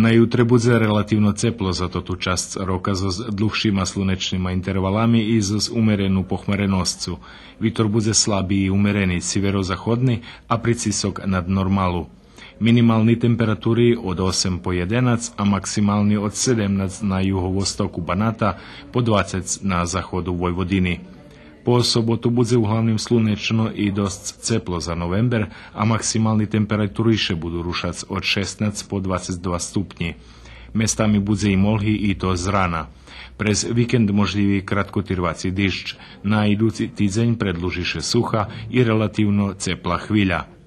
Na jutro bude relativno ceplo, zato tu čas roka s dlhšíma slunečnýma intervalami i s umerenú pochmerenoscu. Vitor buze slabiji i umereni, severozachodný a pricisok nad normalu. Minimalni temperaturi od 8 po a maksimalni od 17 na juhovostoku Banata, po 20 na zahodu Vojvodini. Po sobotu bude uglavnom slunečno i dost ceplo za november, a maksimalni temperaturi će budu rušac od 16 po 22 stupnji Mestami buze i mohi i to zrana. Prez vikend moždivi kratkotirvaci dišć. Na iduci tizenj predlužiše suha i relativno cepla hvilja.